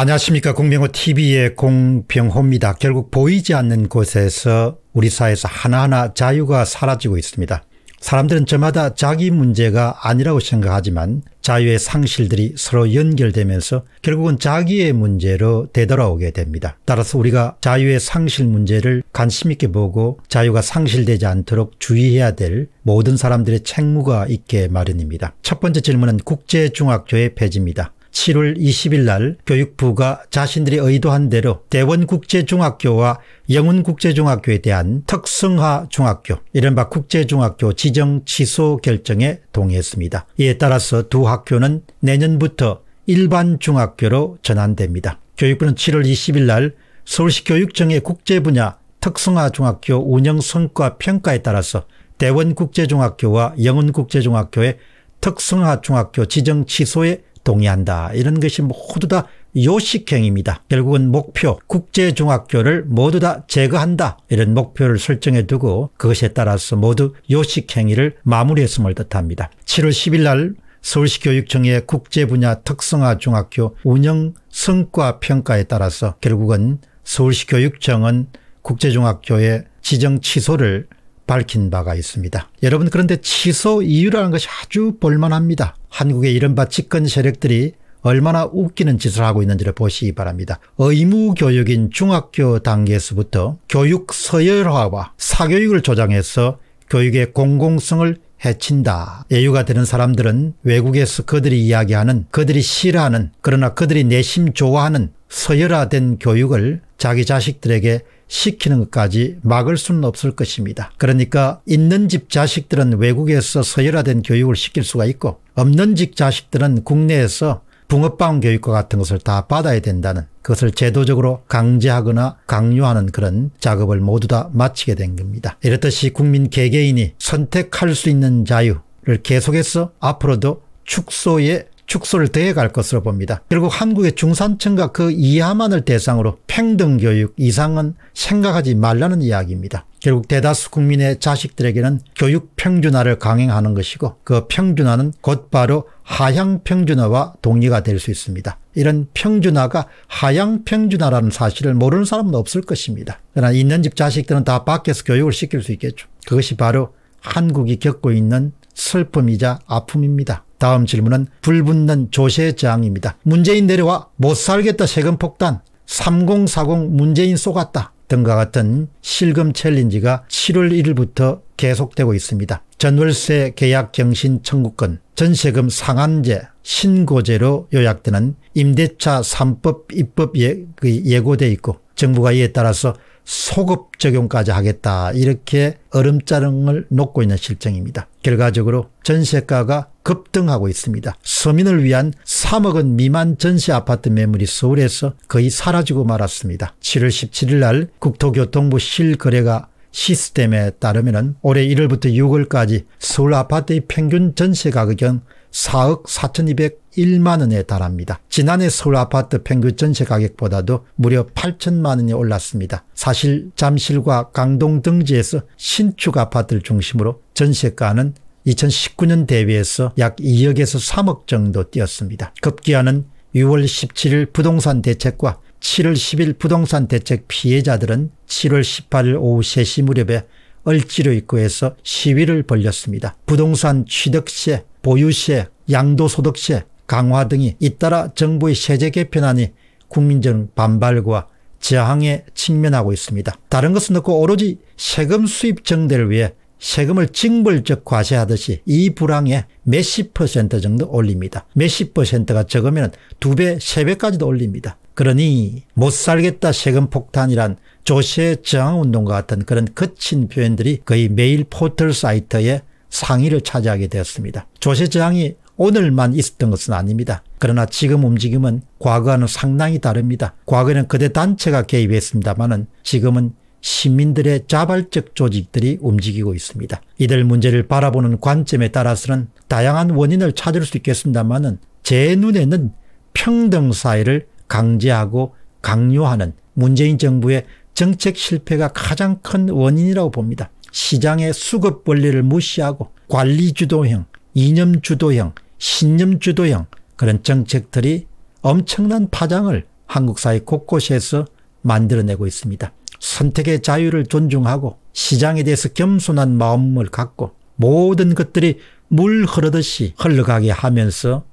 안녕하십니까. 공병호TV의 공병호입니다. 결국 보이지 않는 곳에서 우리 사회에서 하나하나 자유가 사라지고 있습니다. 사람들은 저마다 자기 문제가 아니라고 생각하지만 자유의 상실들이 서로 연결되면서 결국은 자기의 문제로 되돌아오게 됩니다. 따라서 우리가 자유의 상실 문제를 관심 있게 보고 자유가 상실되지 않도록 주의해야 될 모든 사람들의 책무가 있게 마련입니다. 첫 번째 질문은 국제중학교의 폐지입니다. 7월 20일 날 교육부가 자신들이 의도한 대로 대원국제중학교와 영훈국제중학교에 대한 특성화 중학교 이른바 국제중학교 지정 취소 결정에 동의했습니다. 이에 따라서 두 학교는 내년부터 일반 중학교로 전환됩니다. 교육부는 7월 20일 날 서울시 교육청의 국제 분야 특성화 중학교 운영 성과 평가에 따라서 대원국제중학교와 영훈국제중학교의 특성화 중학교 지정 취소에 동의한다. 이런 것이 모두 다 요식행입니다. 결국은 목표, 국제중학교를 모두 다 제거한다. 이런 목표를 설정해 두고 그것에 따라서 모두 요식행위를 마무리했음을 뜻합니다. 7월 10일 날 서울시 교육청의 국제 분야 특성화 중학교 운영 성과 평가에 따라서 결국은 서울시 교육청은 국제중학교의 지정 취소를 밝힌 바가 있습니다. 여러분 그런데 취소 이유라는 것이 아주 볼만합니다. 한국의 이른바 집권 세력들이 얼마나 웃기는 짓을 하고 있는지를 보시기 바랍니다. 의무교육인 중학교 단계에서부터 교육 서열화와 사교육을 조장해서 교육의 공공성을 해친다. 예유가 되는 사람들은 외국에서 그들이 이야기하는 그들이 싫어하는 그러나 그들이 내심 좋아하는 서열화된 교육을 자기 자식들에게 시키는 것까지 막을 수는 없을 것입니다. 그러니까 있는 집 자식들은 외국에서 서열화된 교육을 시킬 수가 있고 없는 집 자식들은 국내에서 붕어빵 교육과 같은 것을 다 받아야 된다는 그것을 제도적으로 강제하거나 강요하는 그런 작업을 모두 다 마치게 된 겁니다. 이렇듯이 국민 개개인이 선택할 수 있는 자유를 계속해서 앞으로도 축소에 축소를 대해갈 것으로 봅니다. 결국 한국의 중산층과 그 이하만을 대상으로 평등교육 이상은 생각하지 말라는 이야기입니다. 결국 대다수 국민의 자식들에게는 교육 평준화를 강행하는 것이고 그 평준화는 곧바로 하향 평준화와 동의가 될 수 있습니다. 이런 평준화가 하향 평준화라는 사실을 모르는 사람은 없을 것입니다. 그러나 있는 집 자식들은 다 밖에서 교육을 시킬 수 있겠죠. 그것이 바로 한국이 겪고 있는 슬픔이자 아픔입니다. 다음 질문은 불붙는 조세장입니다. 문재인 내려와 못 살겠다 세금 폭탄 3040 문재인 쏘갔다 등과 같은 실금 챌린지가 7월 1일부터 계속되고 있습니다. 전월세 계약 경신 청구권, 전세금 상한제, 신고제로 요약되는 임대차 3법 입법 그 예고돼 있고 정부가 이에 따라서 소급 적용까지 하겠다 이렇게 얼음자랑을 놓고 있는 실정입니다. 결과적으로 전세가가 급등하고 있습니다. 서민을 위한 3억 원 미만 전세 아파트 매물이 서울에서 거의 사라지고 말았습니다. 7월 17일 날 국토교통부 실거래가 시스템에 따르면 올해 1월부터 6월까지 서울 아파트의 평균 전세 가격은 4억 4,200 1만 원에 달합니다. 지난해 서울 아파트 평균 전세 가격보다도 무려 8천만 원이 올랐습니다. 사실 잠실과 강동 등지에서 신축 아파트를 중심으로 전세가는 2019년 대비해서 약 2억에서 3억 정도 뛰었습니다. 급기야는 6월 17일 부동산 대책과 7월 10일 부동산 대책 피해자들은 7월 18일 오후 3시 무렵에 을지로 입구에서 시위를 벌렸습니다 부동산 취득세, 보유세, 양도소득세, 강화 등이 잇따라 정부의 세제 개편안이 국민적 반발과 저항에 직면하고 있습니다. 다른 것은 없고 오로지 세금 수입 증대를 위해 세금을 징벌적 과세하듯이 이 불황에 몇십 퍼센트 정도 올립니다. 몇십 퍼센트가 적으면 두 배, 세 배까지도 올립니다. 그러니 못 살겠다 세금 폭탄이란 조세 저항운동과 같은 그런 거친 표현들이 거의 매일 포털 사이트에 상위를 차지하게 되었습니다. 조세 저항이 오늘만 있었던 것은 아닙니다. 그러나 지금 움직임은 과거와는 상당히 다릅니다. 과거에는 그대 단체가 개입했습니다마는 지금은 시민들의 자발적 조직들이 움직이고 있습니다. 이들 문제를 바라보는 관점에 따라서는 다양한 원인을 찾을 수 있겠습니다마는 제 눈에는 평등 사회를 강제하고 강요하는 문재인 정부의 정책 실패가 가장 큰 원인이라고 봅니다. 시장의 수급 원리를 무시하고 관리 주도형, 이념 주도형, 신념주도형 그런 정책들이 엄청난 파장을 한국 사회 곳곳에서 만들어내고 있습니다. 선택의 자유를 존중하고 시장에 대해서 겸손한 마음을 갖고 모든 것들이 물 흐르듯이 흘러가게 하면서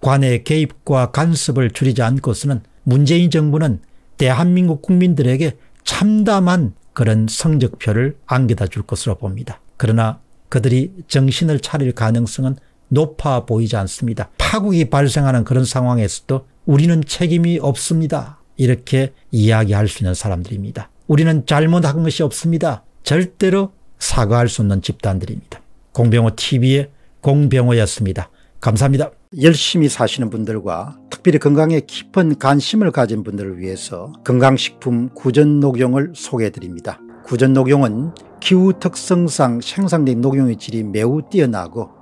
관의 개입과 간섭을 줄이지 않고서는 문재인 정부는 대한민국 국민들에게 참담한 그런 성적표를 안겨다 줄 것으로 봅니다. 그러나 그들이 정신을 차릴 가능성은 높아 보이지 않습니다. 파국이 발생하는 그런 상황에서도 우리는 책임이 없습니다. 이렇게 이야기할 수 있는 사람들입니다. 우리는 잘못한 것이 없습니다. 절대로 사과할 수 없는 집단들입니다. 공병호 TV의 공병호였습니다. 감사합니다. 열심히 사시는 분들과 특별히 건강에 깊은 관심을 가진 분들을 위해서 건강식품 구전녹용을 소개해드립니다. 구전녹용은 기후 특성상 생산된 녹용의 질이 매우 뛰어나고